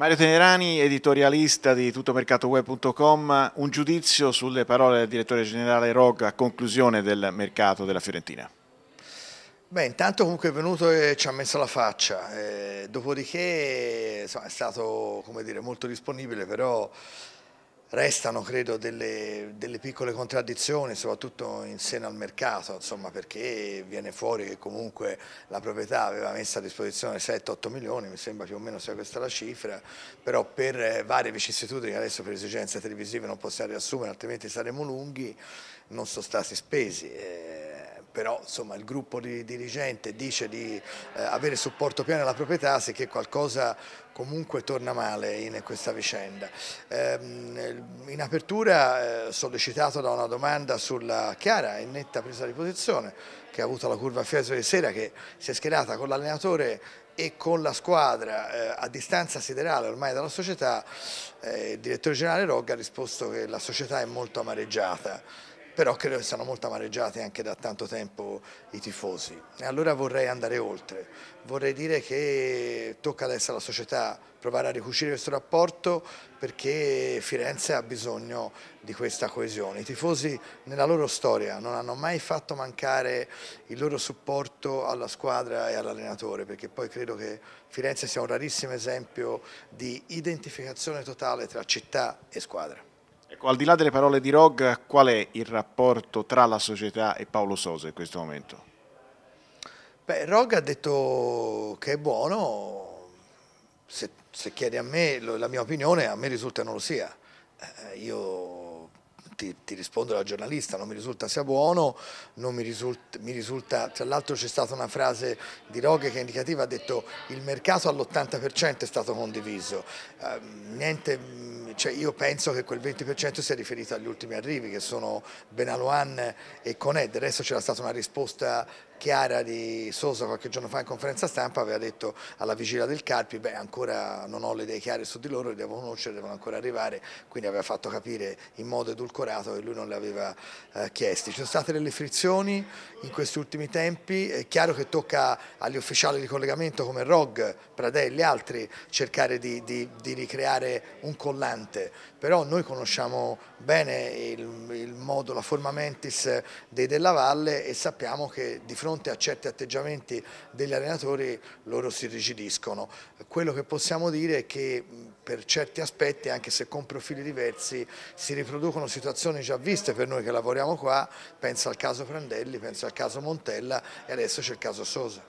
Mario Tenerani, editorialista di tuttomercatoweb.com, un giudizio sulle parole del direttore generale Rog a conclusione del mercato della Fiorentina. Beh, intanto comunque è venuto e ci ha messo la faccia, eh, dopodiché insomma, è stato dire, molto disponibile, però Restano credo delle, delle, piccole contraddizioni soprattutto in seno al mercato insomma, perché viene fuori che comunque la proprietà aveva messo a disposizione 7-8 milioni, mi sembra più o meno sia questa la cifra, però per eh, varie vicissitudini adesso per esigenze televisive non possiamo riassumere altrimenti saremo lunghi, non sono stati spesi. Eh però insomma, il gruppo di dirigente dice di eh, avere supporto pieno alla proprietà, se che qualcosa comunque torna male in questa vicenda. Ehm, in apertura eh, sollecitato da una domanda sulla chiara e netta presa di posizione che ha avuto la curva Fiesole di sera che si è schierata con l'allenatore e con la squadra eh, a distanza siderale ormai dalla società, eh, il direttore generale Rogga ha risposto che la società è molto amareggiata però credo che siano molto amareggiati anche da tanto tempo i tifosi. E allora vorrei andare oltre, vorrei dire che tocca adesso alla società provare a ricucire questo rapporto perché Firenze ha bisogno di questa coesione. I tifosi nella loro storia non hanno mai fatto mancare il loro supporto alla squadra e all'allenatore perché poi credo che Firenze sia un rarissimo esempio di identificazione totale tra città e squadra. Ecco, al di là delle parole di Rog, qual è il rapporto tra la società e Paolo Sosa in questo momento? Beh, Rog ha detto che è buono, se, se chiedi a me la mia opinione, a me risulta non lo sia. Eh, io ti, ti rispondo da giornalista, non mi risulta sia buono, mi risulta, mi risulta, tra l'altro c'è stata una frase di Roghe che è indicativa, ha detto il mercato all'80% è stato condiviso, eh, niente, mm, cioè io penso che quel 20% sia riferito agli ultimi arrivi che sono Benaloan e Coned, del resto c'era stata una risposta Chiara di Sosa qualche giorno fa in conferenza stampa aveva detto alla vigilia del Carpi, beh ancora non ho le idee chiare su di loro, le devo conoscere, devono ancora arrivare, quindi aveva fatto capire in modo edulcorato lavorato che lui non le aveva eh, chiesti. Ci sono state delle frizioni in questi ultimi tempi, è chiaro che tocca agli ufficiali di collegamento come ROG, Pradelli e gli altri cercare di, di, di, ricreare un collante, però noi conosciamo bene il, il modo, la forma mentis dei Della Valle e sappiamo che di fronte a certi atteggiamenti degli allenatori loro si rigidiscono. Quello che possiamo dire è che per certi aspetti, anche se con profili diversi, si riproducono situazioni già viste per noi che lavoriamo qua, penso al caso Prandelli, penso al caso Montella e adesso c'è il caso Sosa.